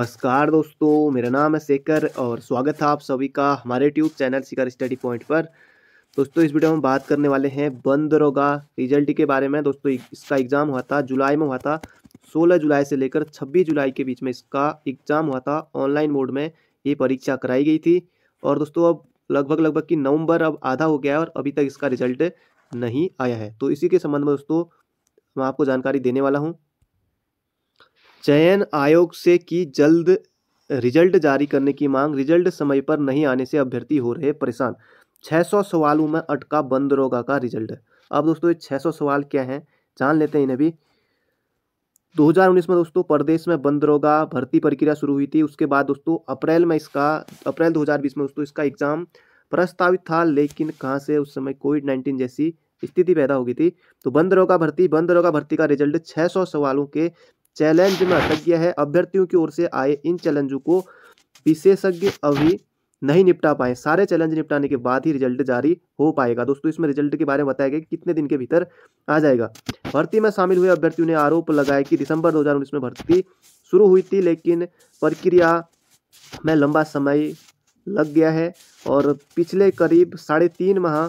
नमस्कार दोस्तों मेरा नाम है शेखर और स्वागत है आप सभी का हमारे YouTube channel Shikar study point पर दोस्तों इस वीडियो में बात करने वाले हैं बंद दरोगा रिजल्ट के बारे में दोस्तों इसका एग्ज़ाम हुआ था जुलाई में हुआ था 16 जुलाई से लेकर 26 जुलाई के बीच में इसका एग्ज़ाम हुआ था ऑनलाइन मोड में ये परीक्षा कराई गई थी और दोस्तों अब लगभग लगभग कि नवंबर अब आधा हो गया है और अभी तक इसका रिजल्ट नहीं आया है तो इसी के संबंध में दोस्तों मैं आपको जानकारी देने वाला हूँ चयन आयोग से की जल्द रिजल्ट जारी करने की मांग रिजल्ट समय पर नहीं आने से अभ्यर्थी हो रहे परेशान 600 सवालों में अटका बंद रोगा का रिजल्ट अब दोस्तों ये 600 सवाल क्या हैं जान लेते हैं इन्हें भी 2019 में दोस्तों प्रदेश में बंद रोगा भर्ती प्रक्रिया शुरू हुई थी उसके बाद दोस्तों अप्रैल में इसका अप्रैल 2020 में दोस्तों इसका एग्ज़ाम प्रस्तावित था लेकिन कहाँ से उस समय कोविड नाइन्टीन जैसी स्थिति पैदा हो गई थी तो बंद रोगा भर्ती बंद रोगा भर्ती का रिजल्ट 600 सवालों के चैलेंज में अटक गया है अभ्यर्थियों की ओर से आए इन चैलेंजों को विशेषज्ञ अभी नहीं निपटा पाए सारे चैलेंज निपटाने के बाद ही रिजल्ट जारी हो पाएगा दोस्तों इसमें रिजल्ट के बारे में बताया गया कि कितने दिन के भीतर आ जाएगा भर्ती में शामिल हुए अभ्यर्थियों ने आरोप लगाया कि दिसंबर 2019 में भर्ती शुरू हुई थी लेकिन प्रक्रिया में लंबा समय लग गया है और पिछले करीब साढ़े तीन माह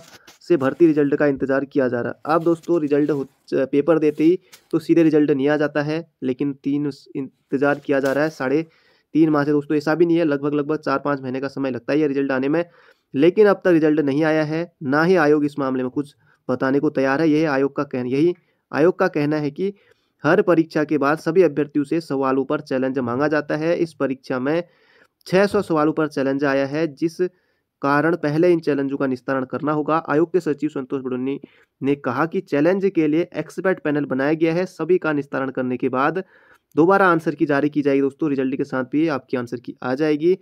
से भर्ती रिजल्ट का इंतज़ार किया जा रहा है अब दोस्तों रिजल्ट पेपर देते ही तो सीधे रिजल्ट नहीं आ जाता है लेकिन तीन इंतज़ार किया जा रहा है साढ़े तीन माह से दोस्तों ऐसा भी नहीं है लगभग लगभग चार पाँच महीने का समय लगता है ये रिजल्ट आने में लेकिन अब तक रिजल्ट नहीं आया है ना ही आयोग इस मामले में कुछ बताने को तैयार है यही आयोग का कहना यही आयोग का कहना है कि हर परीक्षा के बाद सभी अभ्यर्थियों से सवालों पर चैलेंज मांगा जाता है इस परीक्षा में 600 सवालों पर चैलेंज आया है जिस कारण पहले इन चैलेंजों का निस्तारण करना होगा आयोग के सचिव संतोष बडोनी ने कहा कि चैलेंज के लिए एक्सपर्ट पैनल बनाया गया है सभी का निस्तारण करने के बाद दोबारा आंसर की जारी की जाएगी दोस्तों रिजल्ट के साथ भी आपकी आंसर की आ जाएगी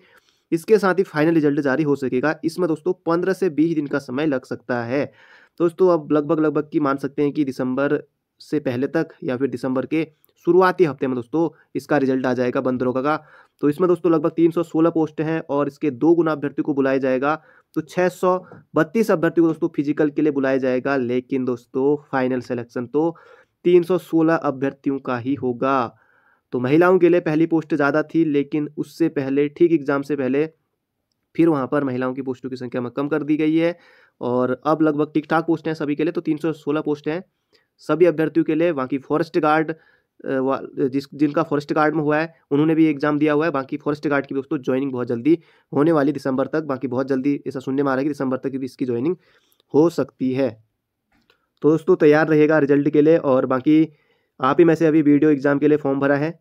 इसके साथ ही फाइनल रिजल्ट जारी हो सकेगा इसमें दोस्तों पंद्रह से बीस दिन का समय लग सकता है दोस्तों अब लगभग लगभग की मान सकते हैं कि दिसंबर से पहले तक या फिर दिसंबर के शुरुआती हफ्ते में दोस्तों इसका रिजल्ट आ जाएगा बंदरों का तो इसमें दोस्तों लगभग 316 पोस्ट हैं और इसके दो गुना अभ्यर्थी को बुलाया जाएगा तो बत्तीस अभ्यर्थी को दोस्तों फिजिकल के लिए बुलाया जाएगा लेकिन दोस्तों फाइनल सिलेक्शन तो 316 अभ्यर्थियों का ही होगा तो महिलाओं के लिए पहली पोस्ट ज़्यादा थी लेकिन उससे पहले ठीक एग्ज़ाम से पहले फिर वहाँ पर महिलाओं की पोस्टों की संख्या में कम कर दी गई है और अब लगभग ठीक ठाक पोस्ट हैं सभी के लिए तो सोलह पोस्ट हैं सभी अभ्यर्थियों के लिए वहाँ की फॉरेस्ट गार्ड जिस जिनका फॉरेस्ट गार्ड में हुआ है उन्होंने भी एग्जाम दिया हुआ है बाकी फॉरेस्ट गार्ड की दोस्तों ज्वाइनिंग बहुत जल्दी होने वाली दिसंबर तक बाकी बहुत जल्दी ऐसा सुनने में आ रहा है कि दिसंबर तक भी इसकी ज्वाइनिंग हो सकती है तो दोस्तों तैयार रहेगा रिजल्ट के लिए और बाकी आप ही में से अभी वीडियो एग्जाम के लिए फॉर्म भरा है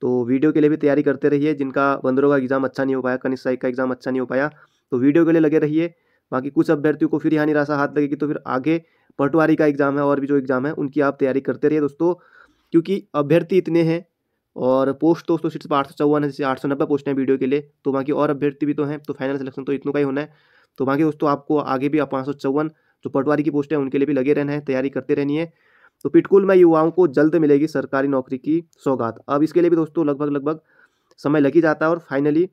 तो वीडियो के लिए भी तैयारी करते रहिए जिनका बंदरों का एग्ज़ाम अच्छा नहीं हो पाया कनिष्ठ साइक का एग्ज़ाम अच्छा नहीं हो पाया तो वीडियो के लिए लगे रहिए बाकी कुछ अभ्यर्थियों को फिर यहाँ निराशा हाथ लगेगी तो फिर आगे पटवारी का एग्ज़ाम है और भी जो एग्ज़ाम है उनकी आप तैयारी करते रहिए दोस्तों क्योंकि अभ्यर्थी इतने हैं और पोस्ट तो दोस्तों सिर्फ आठ सौ चौवन है जैसे आठ सौ नब्बे पोस्ट हैं वीडियो के लिए तो बाकी और अभ्यर्थी भी तो हैं तो फाइनल सिलेक्शन तो इतनों का ही होना है तो बाकी दोस्तों आपको आगे भी आप पाँच सौ चौवन जो पटवारी की पोस्ट है उनके लिए भी लगे रहना है तैयारी करते रहनी है तो पिटकुल में युवाओं को जल्द मिलेगी सरकारी नौकरी की सौगात अब इसके लिए भी दोस्तों लगभग लगभग समय लग ही जाता है और फाइनली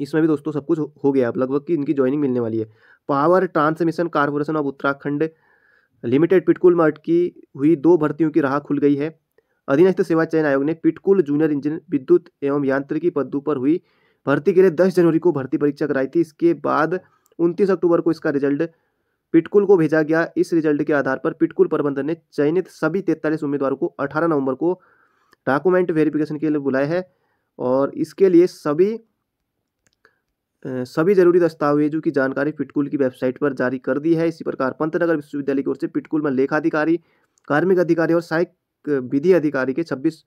इसमें भी दोस्तों सब कुछ हो गया अब लगभग कि इनकी ज्वाइनिंग मिलने वाली है power transmission corporation of Uttarakhand limited PTCUL में अटकी हुई दो भर्तियों की राह खुल गई है अधीनस्थ सेवा चयन आयोग ने पिटकुल जूनियर इंजीनियर विद्युत एवं यांत्रिकी पदों पर हुई भर्ती के लिए 10 जनवरी को भर्ती परीक्षा कराई थी इसके बाद 29 अक्टूबर को इसका रिजल्ट पिटकुल को भेजा गया इस रिजल्ट के आधार पर पिटकुल प्रबंधन ने चयनित सभी तैंतालीस उम्मीदवारों को अठारह नवंबर को डॉक्यूमेंट वेरिफिकेशन के लिए बुलाया है और इसके लिए सभी सभी जरूरी दस्तावेजों की जानकारी पिटकुल की वेबसाइट पर जारी कर दी है इसी प्रकार पंतनगर विश्वविद्यालय की ओर से पिटकुल में लेखाधिकारी कार्मिक अधिकारी और सहायक विधि अधिकारी के छब्बीस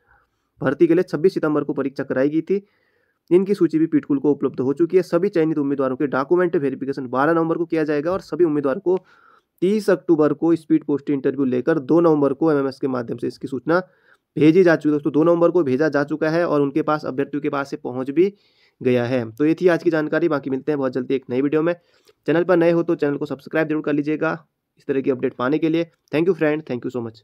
भर्ती के लिए छब्बीस सितंबर को परीक्षा कराई गई थी इनकी सूची भी पिटकुल को उपलब्ध हो चुकी है सभी चयनित उम्मीदवारों के डॉक्यूमेंट वेरिफिकेशन बारह नवंबर को किया जाएगा और सभी उम्मीदवार को तीस अक्टूबर को स्पीड पोस्ट इंटरव्यू लेकर दो नवंबर को एमएमएस के माध्यम से इसकी सूचना भेजी जा चुकी है दोस्तों दो नवंबर को भेजा जा चुका है और उनके पास अभ्यर्थियों के पास से पहुंच भी गया है तो ये थी आज की जानकारी बाकी मिलते हैं बहुत जल्दी एक नई वीडियो में चैनल पर नए हो तो चैनल को सब्सक्राइब जरूर कर लीजिएगा इस तरह की अपडेट पाने के लिए thank you friend thank you so much